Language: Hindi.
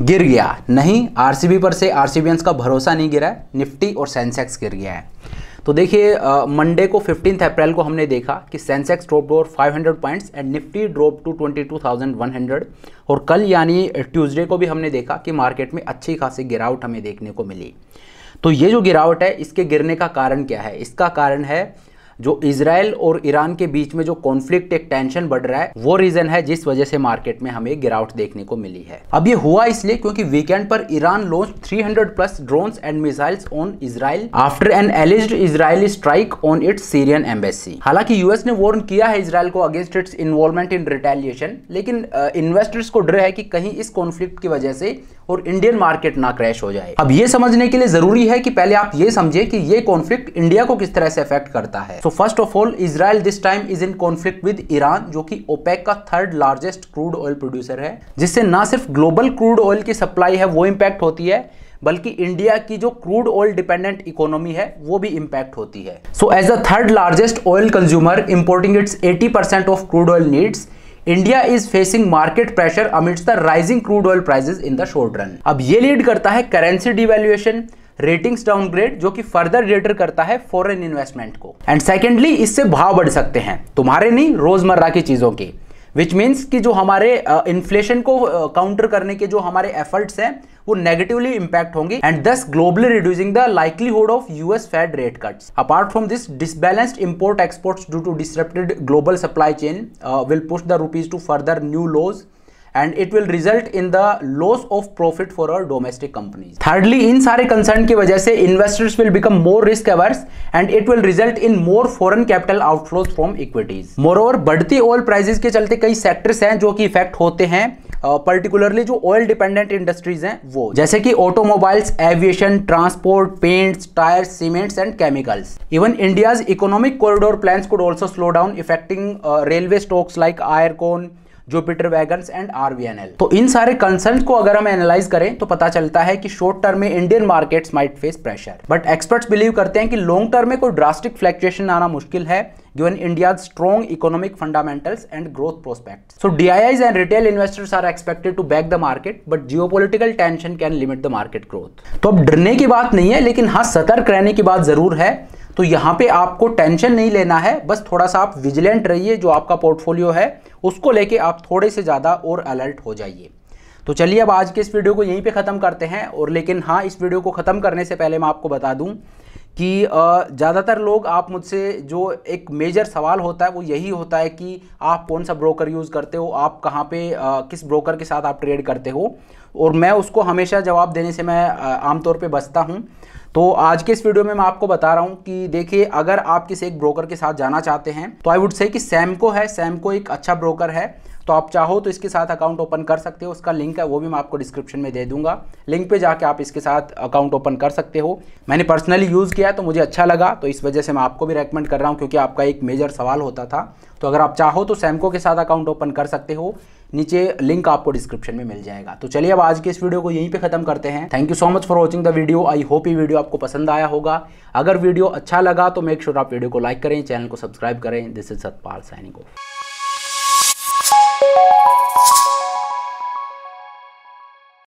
गिर गया नहीं आरसीबी पर से आरसीबीएंस का भरोसा नहीं गिरा है निफ्टी और सेंसेक्स गिर गया है तो देखिए मंडे को फिफ्टींथ अप्रैल को हमने देखा कि Sensex drop over 500 points and Nifty drop to 22,100 और कल यानी ट्यूसडे को भी हमने देखा कि मार्केट में अच्छी खासी गिरावट हमें देखने को मिली तो ये जो गिरावट है इसके गिरने का कारण क्या है इसका कारण है जो इसराइल और ईरान के बीच में जो कॉन्फ्लिक्ट एक टेंशन बढ़ रहा है वो रीजन है जिस वजह से मार्केट में हमें गिरावट देखने को मिली है अब ये हुआ इसलिए क्योंकि वीकेंड पर Iran launch 300 plus drone and missiles on Israel after an alleged Israeli strike on its Syrian embassy हालांकि यूएस ने वॉर्न किया है इसराइल को against its involvement in retaliation लेकिन इन्वेस्टर्स को डर है कि कहीं इस कॉन्फ्लिक्ट की वजह से और इंडियन मार्केट ना क्रैश हो जाए अब ये समझने के लिए जरूरी है कि पहले आप ये समझे कि ये कॉन्फ्लिक्ट इंडिया को किस तरह से अफेक्ट करता है so first of all Israel this time is in conflict with Iran जो कि ओपेक का third largest crude oil producer है जिससे ना सिर्फ ग्लोबल क्रूड ऑयल की सप्लाई है वो इम्पैक्ट होती है बल्कि इंडिया की जो क्रूड ऑयल डिपेंडेंट इकोनॉमी है वो भी इम्पैक्ट होती है so as the third largest oil consumer importing its 80% of crude oil needs India is facing market pressure amidst the rising crude oil prices in the short run अब ये लीड करता है करेंसी डिवेल्युएशन रेटिंग्स डाउनग्रेड जो कि फर्दर रेटर करता है फॉरेन इन्वेस्टमेंट को एंड सेकेंडली इससे भाव बढ़ सकते हैं तुम्हारे नहीं रोजमर्रा की चीजों के विच मीन्स कि जो हमारे इन्फ्लेशन को काउंटर करने के जो हमारे एफर्ट्स हैं वो नेगेटिवली इंपैक्ट होंगे and thus globally reducing the likelihood of US Fed rate cuts apart from this disbalanced import exports due to disrupted global supply chain will push the rupees to further new lows and it will result in the loss of profit for our domestic companies thirdly इन सारे कंसर्न की वजह से investors will become more risk averse and it will result in more foreign capital outflows from equities moreover बढ़ती ऑयल प्राइजेस के चलते कई सेक्टर्स हैं जो कि इफेक्ट होते हैं पर्टिकुलरली uh, जो ऑयल डिपेंडेंट इंडस्ट्रीज हैं वो जैसे कि automobiles aviation transport paints tyres cements and chemicals even India's economic corridor plans could also slow down affecting railway stocks like Ircon Jupiter wagon and RVNL तो इन सारे कंसर्न को अगर हम एनालाइज करें तो पता चलता है कि शॉर्ट टर्म में Indian markets might face pressure but experts believe करते हैं कि लॉन्ग टर्म में कोई ड्रास्टिक फ्लैक्चुएशन आना मुश्किल है given India strong economic fundamentals and growth prospect so DIs and retail investors are expected to back the market but geopolitical tension can limit the market growth तो अब डरने की बात नहीं है लेकिन हाँ सतर्क रहने की बात जरूर है तो यहाँ पे आपको टेंशन नहीं लेना है बस थोड़ा सा आप विजिलेंट रहिए जो आपका पोर्टफोलियो है उसको लेके आप थोड़े से ज़्यादा और अलर्ट हो जाइए तो चलिए अब आज के इस वीडियो को यहीं पे ख़त्म करते हैं और लेकिन हाँ इस वीडियो को ख़त्म करने से पहले मैं आपको बता दूं कि ज़्यादातर लोग आप मुझसे जो एक मेजर सवाल होता है वो यही होता है कि आप कौन सा ब्रोकर यूज़ करते हो आप कहाँ पे आ, किस ब्रोकर के साथ आप ट्रेड करते हो और मैं उसको हमेशा जवाब देने से मैं आमतौर पर बचता हूँ तो आज के इस वीडियो में मैं आपको बता रहा हूँ कि देखिए अगर आप किसी एक ब्रोकर के साथ जाना चाहते हैं तो आई वुड से कि सैमको है सैमको एक अच्छा ब्रोकर है तो आप चाहो तो इसके साथ अकाउंट ओपन कर सकते हो उसका लिंक है वो भी मैं आपको डिस्क्रिप्शन में दे दूंगा लिंक पे जाके आप इसके साथ अकाउंट ओपन कर सकते हो मैंने पर्सनली यूज़ किया तो मुझे अच्छा लगा तो इस वजह से मैं आपको भी रेकमेंड कर रहा हूँ क्योंकि आपका एक मेजर सवाल होता था तो अगर आप चाहो तो सैमको के साथ अकाउंट ओपन कर सकते हो नीचे लिंक आपको डिस्क्रिप्शन में मिल जाएगा तो चलिए अब आज के इस वीडियो को यहीं पे खत्म करते हैं thank you so much for watching the video I hope ये वीडियो आपको पसंद आया होगा अगर वीडियो अच्छा लगा तो मेक श्योर sure आप वीडियो को लाइक करें चैनल को सब्सक्राइब करें this is Satpal signing of